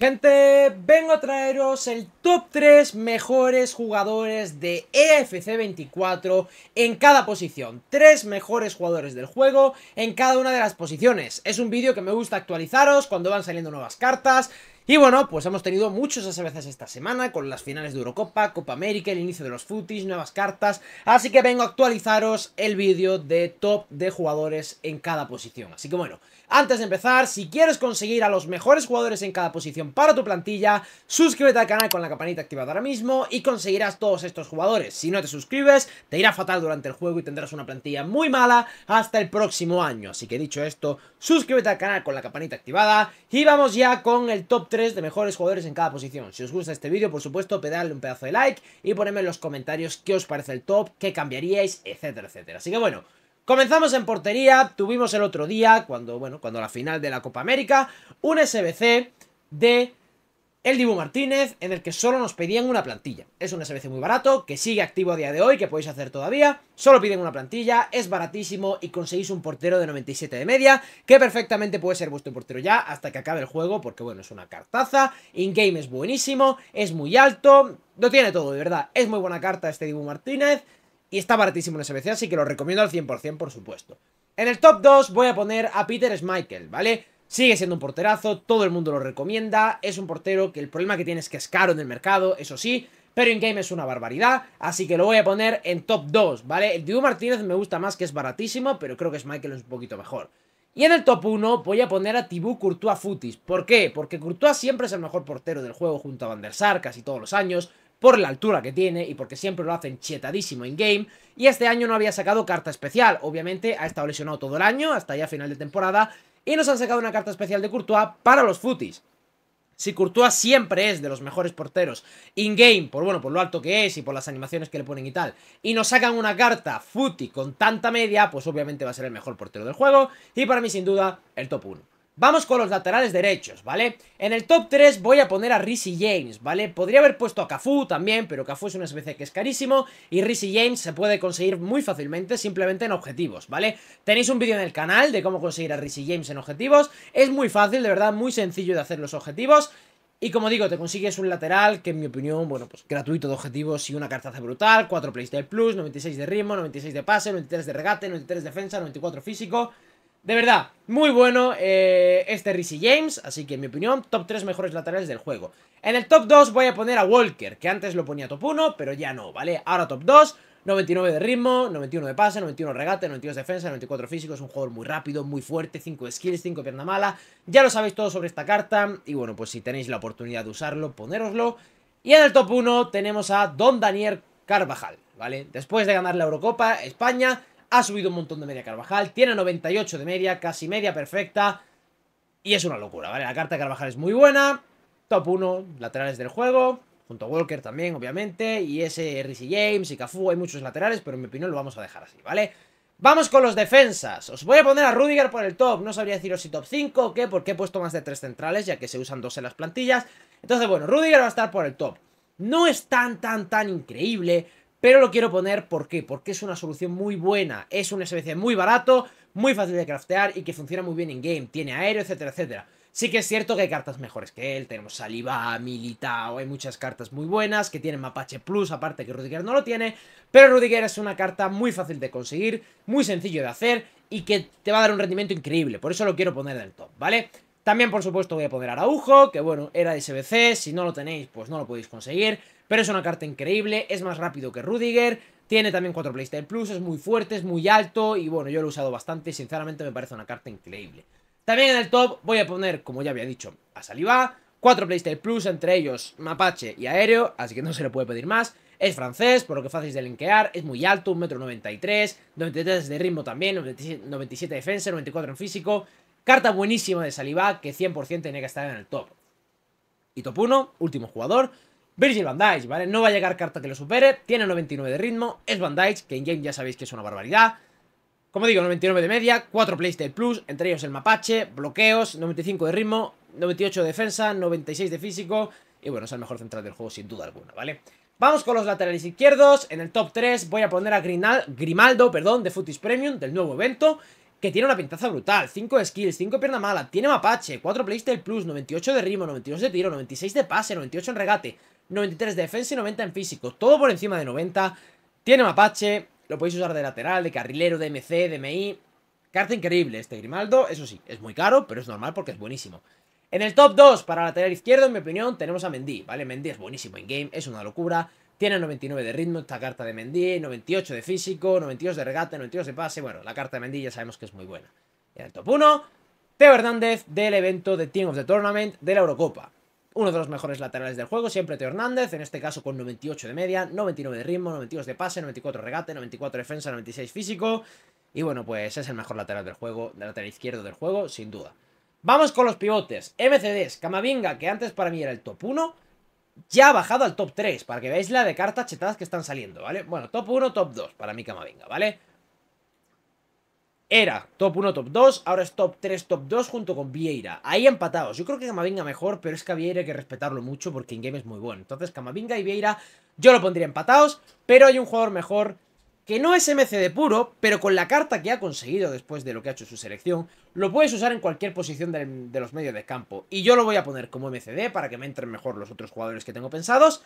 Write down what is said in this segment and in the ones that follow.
Gente, vengo a traeros el top 3 mejores jugadores de EFC 24 en cada posición. Tres mejores jugadores del juego en cada una de las posiciones. Es un vídeo que me gusta actualizaros cuando van saliendo nuevas cartas y bueno, pues hemos tenido muchos veces esta semana, con las finales de Eurocopa, Copa América, el inicio de los futis, nuevas cartas, así que vengo a actualizaros el vídeo de top de jugadores en cada posición. Así que bueno, antes de empezar, si quieres conseguir a los mejores jugadores en cada posición para tu plantilla, suscríbete al canal con la campanita activada ahora mismo y conseguirás todos estos jugadores. Si no te suscribes, te irá fatal durante el juego y tendrás una plantilla muy mala hasta el próximo año. Así que dicho esto, suscríbete al canal con la campanita activada y vamos ya con el top 3 de mejores jugadores en cada posición. Si os gusta este vídeo, por supuesto, pedadle un pedazo de like y ponedme en los comentarios qué os parece el top, qué cambiaríais, etcétera, etcétera. Así que bueno, Comenzamos en portería, tuvimos el otro día, cuando, bueno, cuando la final de la Copa América, un SBC de el Dibu Martínez, en el que solo nos pedían una plantilla. Es un SBC muy barato, que sigue activo a día de hoy, que podéis hacer todavía. Solo piden una plantilla, es baratísimo y conseguís un portero de 97 de media, que perfectamente puede ser vuestro portero ya hasta que acabe el juego, porque bueno, es una cartaza. In-game es buenísimo, es muy alto, lo tiene todo, de verdad. Es muy buena carta este Dibu Martínez y está baratísimo en SBC, así que lo recomiendo al 100%, por supuesto. En el top 2 voy a poner a Peter Schmeichel, ¿vale? Sigue siendo un porterazo, todo el mundo lo recomienda, es un portero que el problema que tiene es que es caro en el mercado, eso sí, pero in-game es una barbaridad, así que lo voy a poner en top 2, ¿vale? El Tibu Martínez me gusta más que es baratísimo, pero creo que es Michael un poquito mejor. Y en el top 1 voy a poner a Tibú Courtois Futis. ¿Por qué? Porque Courtois siempre es el mejor portero del juego junto a Van der Sar casi todos los años, por la altura que tiene y porque siempre lo hacen chetadísimo en game. Y este año no había sacado carta especial, obviamente ha estado lesionado todo el año, hasta ya final de temporada, y nos han sacado una carta especial de Courtois para los footies. Si Courtois siempre es de los mejores porteros in-game, por bueno, por lo alto que es y por las animaciones que le ponen y tal, y nos sacan una carta footy con tanta media, pues obviamente va a ser el mejor portero del juego y para mí sin duda el top 1. Vamos con los laterales derechos, ¿vale? En el top 3 voy a poner a Risi James, ¿vale? Podría haber puesto a Cafú también, pero Cafú es una especie que es carísimo y Rizzy James se puede conseguir muy fácilmente simplemente en objetivos, ¿vale? Tenéis un vídeo en el canal de cómo conseguir a Rizzy James en objetivos, es muy fácil, de verdad, muy sencillo de hacer los objetivos, y como digo, te consigues un lateral que en mi opinión, bueno, pues gratuito de objetivos y una cartaza brutal, 4 playstyle plus, 96 de ritmo, 96 de pase, 93 de regate, 93 de defensa, 94 físico, de verdad, muy bueno eh, este Rizzy James, así que en mi opinión, top 3 mejores laterales del juego. En el top 2 voy a poner a Walker, que antes lo ponía top 1, pero ya no, ¿vale? Ahora top 2, 99 de ritmo, 91 de pase, 91 regate, 92 de defensa, 94 físico, es un jugador muy rápido, muy fuerte, 5 skills, 5 pierna mala, ya lo sabéis todo sobre esta carta, y bueno, pues si tenéis la oportunidad de usarlo, ponéroslo. Y en el top 1 tenemos a Don Daniel Carvajal, ¿vale? Después de ganar la Eurocopa, España ha subido un montón de media Carvajal, tiene 98 de media, casi media perfecta, y es una locura, ¿vale? La carta de Carvajal es muy buena, top 1 laterales del juego, junto a Walker también, obviamente, y ese Rizzy James y Cafu, hay muchos laterales, pero en mi opinión lo vamos a dejar así, ¿vale? Vamos con los defensas, os voy a poner a Rudiger por el top, no sabría deciros si top 5 o qué, porque he puesto más de 3 centrales, ya que se usan dos en las plantillas, entonces bueno, Rudiger va a estar por el top, no es tan, tan, tan increíble, pero lo quiero poner, ¿por qué? Porque es una solución muy buena, es un SBC muy barato, muy fácil de craftear y que funciona muy bien en game tiene aéreo, etcétera, etcétera. Sí que es cierto que hay cartas mejores que él, tenemos Saliva, Militao, hay muchas cartas muy buenas que tienen Mapache Plus, aparte que Rudiger no lo tiene, pero Rudiger es una carta muy fácil de conseguir, muy sencillo de hacer y que te va a dar un rendimiento increíble, por eso lo quiero poner en el top, ¿vale? También, por supuesto, voy a poner Araujo, que bueno, era de SBC, si no lo tenéis, pues no lo podéis conseguir, pero es una carta increíble, es más rápido que Rudiger, tiene también 4 Playstyle Plus, es muy fuerte, es muy alto, y bueno, yo lo he usado bastante, sinceramente me parece una carta increíble. También en el top voy a poner, como ya había dicho, a Saliba, 4 Playstyle Plus, entre ellos Mapache y Aéreo, así que no se le puede pedir más. Es francés, por lo que fácil de linkear, es muy alto, 1,93m, 93 de ritmo también, 97 de defensa, 94 en físico, Carta buenísima de Saliba, que 100% tiene que estar en el top. Y top 1, último jugador, Virgil van Dijk, ¿vale? No va a llegar carta que lo supere, tiene 99 de ritmo, es van Dijk, que en game ya sabéis que es una barbaridad. Como digo, 99 de media, 4 playstyle plus, entre ellos el mapache, bloqueos, 95 de ritmo, 98 de defensa, 96 de físico, y bueno, es el mejor central del juego sin duda alguna, ¿vale? Vamos con los laterales izquierdos, en el top 3 voy a poner a Grimaldo, perdón, de futis Premium, del nuevo evento, que tiene una pintaza brutal, 5 skills, 5 pierna mala, tiene mapache, 4 playstyle plus, 98 de ritmo, 92 de tiro, 96 de pase, 98 en regate, 93 de defensa y 90 en físico, todo por encima de 90, tiene mapache, lo podéis usar de lateral, de carrilero, de MC, de MI, carta increíble este Grimaldo, eso sí, es muy caro, pero es normal porque es buenísimo. En el top 2 para lateral izquierdo, en mi opinión, tenemos a Mendy, ¿vale? Mendy es buenísimo en game, es una locura. Tiene 99 de ritmo, esta carta de Mendy, 98 de físico, 92 de regate, 92 de pase. Bueno, la carta de Mendy ya sabemos que es muy buena. en el top 1, Teo Hernández del evento de Team of the Tournament de la Eurocopa. Uno de los mejores laterales del juego, siempre Teo Hernández, en este caso con 98 de media, 99 de ritmo, 92 de pase, 94 regate, 94 defensa, 96 físico. Y bueno, pues es el mejor lateral del juego, del lateral izquierdo del juego, sin duda. Vamos con los pivotes. MCDs, Camavinga, que antes para mí era el top 1 ya ha bajado al top 3, para que veáis la de cartas chetadas que están saliendo, ¿vale? Bueno, top 1, top 2, para mí Camavinga, ¿vale? Era top 1, top 2, ahora es top 3, top 2 junto con Vieira. Ahí empatados. Yo creo que Camavinga mejor, pero es que a Vieira hay que respetarlo mucho porque en game es muy bueno. Entonces Camavinga y Vieira yo lo pondría empatados, pero hay un jugador mejor que no es MCD puro, pero con la carta que ha conseguido después de lo que ha hecho su selección, lo puedes usar en cualquier posición de los medios de campo. Y yo lo voy a poner como MCD para que me entren mejor los otros jugadores que tengo pensados.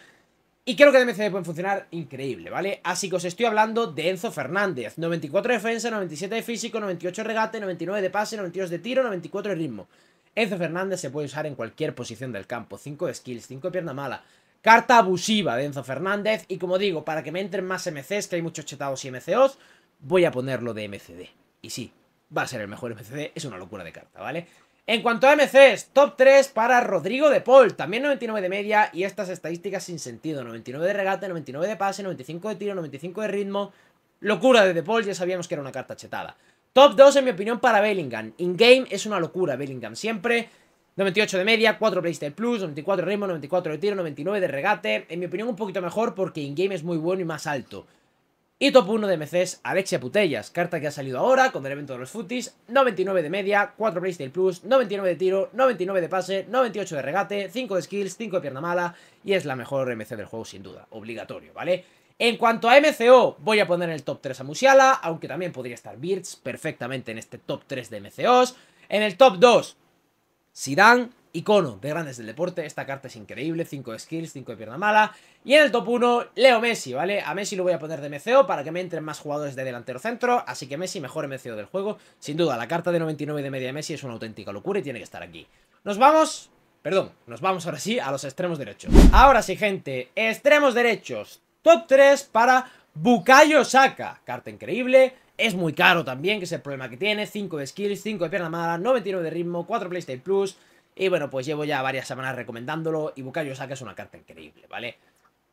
Y creo que de MCD pueden funcionar increíble, ¿vale? Así que os estoy hablando de Enzo Fernández. 94 de defensa, 97 de físico, 98 de regate, 99 de pase, 92 de tiro, 94 de ritmo. Enzo Fernández se puede usar en cualquier posición del campo. 5 de skills, 5 de pierna mala, Carta abusiva de Enzo Fernández. Y como digo, para que me entren más MCs, que hay muchos chetados y MCOs, voy a ponerlo de MCD. Y sí, va a ser el mejor MCD. Es una locura de carta, ¿vale? En cuanto a MCs, top 3 para Rodrigo de Paul, también 99 de media y estas estadísticas sin sentido, 99 de regate, 99 de pase, 95 de tiro, 95 de ritmo, locura de de Paul, ya sabíamos que era una carta chetada. Top 2 en mi opinión para Bellingham, in-game es una locura Bellingham siempre, 98 de media, 4 Playstyle Plus, 94 de ritmo, 94 de tiro, 99 de regate. En mi opinión, un poquito mejor porque in-game es muy bueno y más alto. Y top 1 de MCs, Alexia Putellas, carta que ha salido ahora con el evento de los futis. 99 de media, 4 Playstyle Plus, 99 de tiro, 99 de pase, 98 de regate, 5 de skills, 5 de pierna mala y es la mejor MC del juego sin duda, obligatorio, ¿vale? En cuanto a MCO, voy a poner en el top 3 a Musiala, aunque también podría estar Birds perfectamente en este top 3 de MCOs. En el top 2, Zidane, icono de grandes del deporte. Esta carta es increíble. 5 skills, 5 de pierna mala. Y en el top 1, Leo Messi, ¿vale? A Messi lo voy a poner de MCO para que me entren más jugadores de delantero centro. Así que Messi, mejor MCO del juego. Sin duda, la carta de 99 de media Messi es una auténtica locura y tiene que estar aquí. Nos vamos... Perdón, nos vamos ahora sí a los extremos derechos. Ahora sí, gente, extremos derechos. Top 3 para Bukayo Saka. Carta increíble. Es muy caro también, que es el problema que tiene. 5 de skills, 5 de pierna mala, 99 de ritmo, 4 PlayStation Plus. Y bueno, pues llevo ya varias semanas recomendándolo. Y Bucayo Saka es una carta increíble, ¿vale?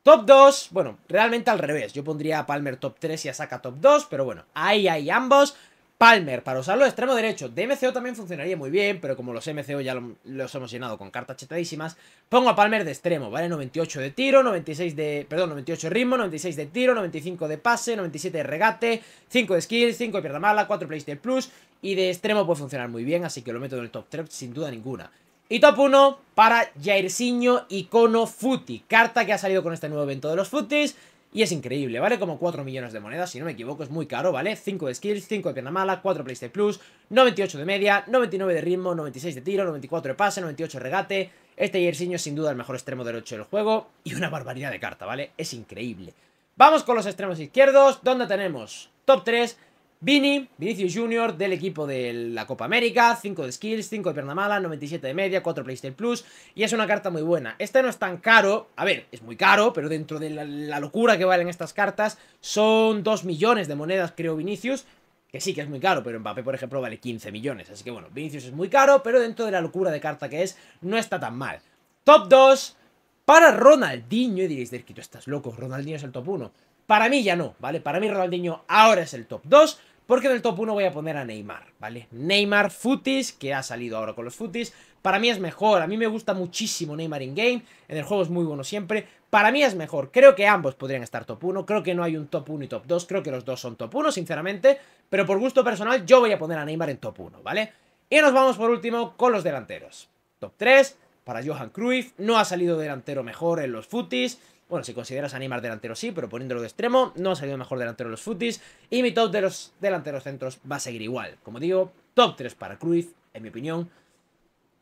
Top 2, bueno, realmente al revés. Yo pondría a Palmer top 3 y a top 2, pero bueno, ahí hay ambos. Palmer para usarlo de extremo derecho. De MCO también funcionaría muy bien, pero como los MCO ya los hemos llenado con cartas chetadísimas, pongo a Palmer de extremo, ¿vale? 98 de tiro, 96 de... Perdón, 98 de ritmo, 96 de tiro, 95 de pase, 97 de regate, 5 de skill, 5 de pierda mala, 4 playstyle plus y de extremo puede funcionar muy bien, así que lo meto en el top 3 sin duda ninguna. Y top 1 para Jairzinho Icono Futi, carta que ha salido con este nuevo evento de los Futis y es increíble, vale como 4 millones de monedas, si no me equivoco, es muy caro, ¿vale? 5 de skills, 5 de pierna mala, 4 playstation plus, 98 de media, 99 de ritmo, 96 de tiro, 94 de pase, 98 de regate. Este Yersinho es sin duda el mejor extremo derecho del juego y una barbaridad de carta, ¿vale? Es increíble. Vamos con los extremos izquierdos, ¿dónde tenemos top 3 Vini, Vinicius Junior del equipo de la Copa América, 5 de skills, 5 de pierna mala, 97 de media, 4 PlayStation Plus y es una carta muy buena. Este no es tan caro, a ver, es muy caro, pero dentro de la, locura que valen estas cartas son 2 millones de monedas, creo Vinicius, que sí que es muy caro, pero Mbappé, por ejemplo, vale 15 millones, así que bueno, Vinicius es muy caro, pero dentro de la locura de carta que es, no está tan mal. Top 2 para Ronaldinho, y diréis, Derki, estás loco, Ronaldinho es el top 1. Para mí ya no, ¿vale? Para mí Ronaldinho ahora es el top 2. Porque en el top 1 voy a poner a Neymar, ¿vale? Neymar Footies, que ha salido ahora con los Footies. Para mí es mejor, a mí me gusta muchísimo Neymar in game, en el juego es muy bueno siempre. Para mí es mejor, creo que ambos podrían estar top 1, creo que no hay un top 1 y top 2, creo que los dos son top 1, sinceramente. Pero por gusto personal yo voy a poner a Neymar en top 1, ¿vale? Y nos vamos por último con los delanteros. Top 3 para Johan Cruyff, no ha salido delantero mejor en los Footies. Bueno, si consideras animar delantero sí, pero poniéndolo de extremo, no ha salido mejor delantero los futis. Y mi top de los delanteros centros va a seguir igual. Como digo, top 3 para cruz en mi opinión.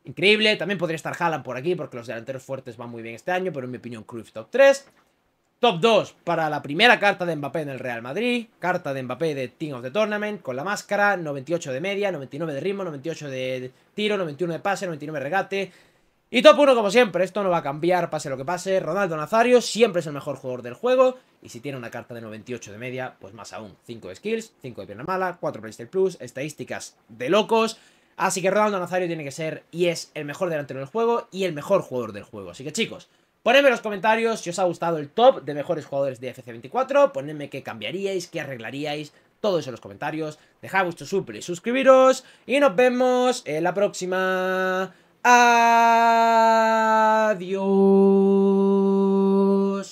Increíble, también podría estar Haaland por aquí porque los delanteros fuertes van muy bien este año, pero en mi opinión cruz top 3. Top 2 para la primera carta de Mbappé en el Real Madrid, carta de Mbappé de Team of the Tournament, con la máscara, 98 de media, 99 de ritmo, 98 de tiro, 91 de pase, 99 de regate, y top 1 como siempre, esto no va a cambiar, pase lo que pase, Ronaldo Nazario siempre es el mejor jugador del juego, y si tiene una carta de 98 de media, pues más aún, 5 de skills, 5 de pierna mala, 4 playstyle plus, estadísticas de locos, así que Ronaldo Nazario tiene que ser y es el mejor delantero del juego y el mejor jugador del juego, así que chicos, ponedme en los comentarios si os ha gustado el top de mejores jugadores de FC24, ponedme qué cambiaríais, qué arreglaríais, todo eso en los comentarios, dejad vuestro super y suscribiros, y nos vemos en la próxima... Adiós.